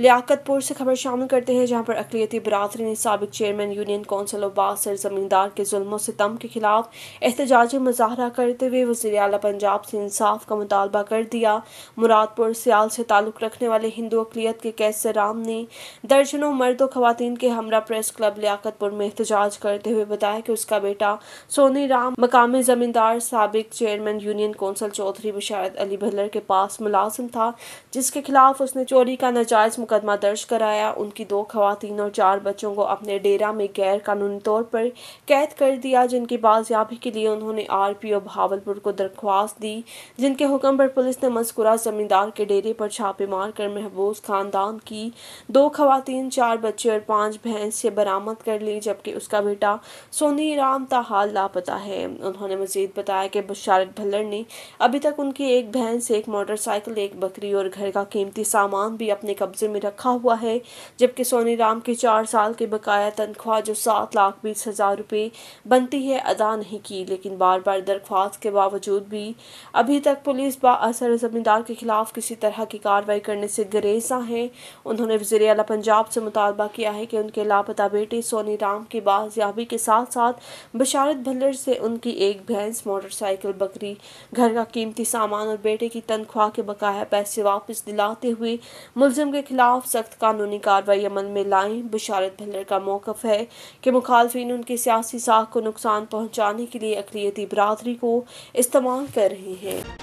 लियाकतपुर से खबर शामिल करते हैं जहां पर अकलीती बरदरी ने सबक chairman union council Abbas sir जमींदार के जुल्म सितम के खिलाफ एहतजाजी मुजाहरा करते हुए वजी अला पंजाब से इंसाफ का मुतालबा कर दिया मुरादपुर सियाल से ताल्लुक़ रखने वाले हिंदू अकलीत के कैसर राम ने दर्जनों मर्द व खुतिन के हमरा प्रेस क्लब लियाकतपुर में एहतजाज करते हुए बताया कि उसका बेटा सोनी राम मकामी जमींदार सबक chairman union council Chaudhary Basharat Ali Bhallar के पास मुलाजिम था जिसके खिलाफ उसने चोरी का नाजायज़ मुकदमा दर्ज कराया उनकी दो खातन और चार बच्चों को अपने डेरा में गैर कानूनी तौर पर कैद कर दिया जिनकी बाजियाबी के लिए उन्होंने आर पी ओ भावलपुर को दरख्वास्त दी जिनके हुक्म पर पुलिस ने मस्कुरा जमींदार के डेरे पर छापे मार कर महबूज खानदान की दो खातन चार बच्चे और पाँच भैंस से बरामद कर ली जबकि उसका बेटा सोनी राम ताहाल लापता है उन्होंने मजीद बताया कि बशारत भल्लर ने अभी तक उनकी एक भैंस एक मोटरसाइकिल एक बकरी और घर का कीमती सामान भी अपने कब्जे में रखा हुआ है जबकि सोनी राम की चार साल के बकाया तनख्वाह जो सात लाख बीस हज़ार रुपये बनती है अदा नहीं की लेकिन बार बार दरख्वास्त के बावजूद भी अभी तक पुलिस बासर ज़मींदार के खिलाफ किसी तरह की कार्रवाई करने से गरेजा है उन्होंने वजी अला पंजाब से मुतालबा किया है कि उनके लापता बेटे सोनी राम की बाजियाबी के साथ साथ बशारत भल्लर से उनकी एक भैंस मोटरसाइकिल बकरी घर का कीमती सामान और बेटे की तनख्वाह के बकाया पैसे वापस दिलाते हुए मुलजिम के खिलाफ खिलाफ सख्त कानूनी कार्रवाई अमल में लाएं बशारत भल्लर का मौकफ है कि मुखालफी उनकी सियासी साख को नुकसान पहुंचाने के लिए अकलीती बरदरी को इस्तेमाल कर रहे हैं